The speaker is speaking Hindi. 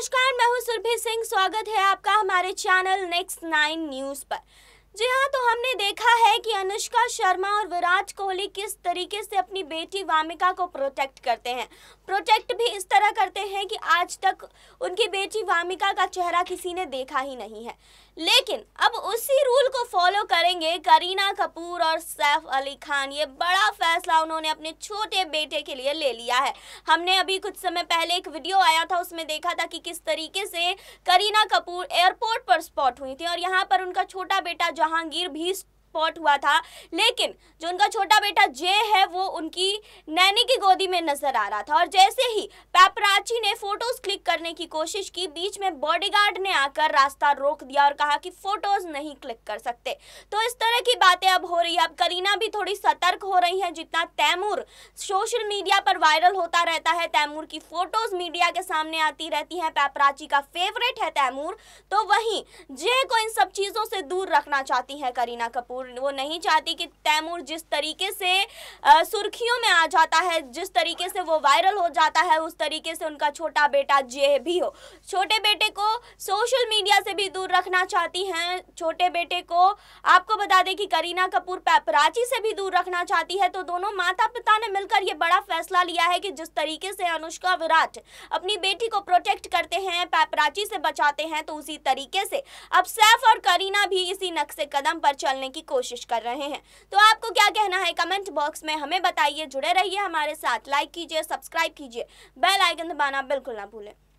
नमस्कार मैं हूं सुरभि सिंह स्वागत है आपका हमारे चैनल नेक्स्ट नाइन न्यूज पर जी हाँ तो हमने देखा है कि अनुष्का शर्मा और विराट कोहली किस तरीके से अपनी बेटी वामिका को प्रोटेक्ट करते हैं प्रोटेक्ट भी इस तरह करते हैं कि आज तक उनकी बेटी वामिका का चेहरा किसी ने देखा ही नहीं है लेकिन अब उसी रूल को फॉलो करेंगे करीना कपूर और सैफ अली खान ये बड़ा फैसला उन्होंने अपने छोटे बेटे के लिए ले लिया है हमने अभी कुछ समय पहले एक वीडियो आया था उसमें देखा था कि किस तरीके से करीना कपूर एयरपोर्ट पर स्पॉट हुई थी और यहाँ पर उनका छोटा बेटा जहांगीर भी स्पॉट हुआ था लेकिन जो उनका छोटा बेटा जय है वो उनकी नैनी की गोदी में नजर आ रहा था और जैसे ही पैपराची ने फोटोज क्लिक करने की कोशिश की बीच में बॉडीगार्ड ने आकर रास्ता रोक दिया और कहा कि फोटोज नहीं क्लिक कर सकते तो इस तरह की बातें अब हो रही है अब करीना भी थोड़ी सतर्क हो रही है जितना तैमूर सोशल मीडिया पर वायरल होता रहता है तैमूर की फोटोज मीडिया के सामने आती रहती है पैपराची का फेवरेट है तैमूर तो वहीं जय को इन सब चीजों से दूर रखना चाहती है करीना कपूर तैमूर वो नहीं चाहती कि तैमूर जिस तरीके से सुर्खियों में आ जाता है जिस तरीके से वो वायरल हो जाता है उस तरीके से उनका छोटा बेटा जे भी हो छोटे बेटे को सोशल मीडिया से भी दूर रखना चाहती हैं छोटे बेटे को आपको बता दें कि करीना कपूर पैपराची से भी दूर रखना चाहती है तो दोनों माता पिता ने मिलकर ये बड़ा फैसला लिया है कि जिस तरीके से अनुष्का विराट अपनी बेटी को प्रोटेक्ट करते हैं पैपराची से बचाते हैं तो उसी तरीके से अब सैफ और करीना भी इसी नक्शे कदम पर चलने की कोशिश कर रहे हैं तो आपको क्या कहना है कमेंट बॉक्स में हमें बताइए जुड़े रहिए हमारे साथ लाइक कीजिए सब्सक्राइब कीजिए बेल आइकन दबाना बिल्कुल ना भूलें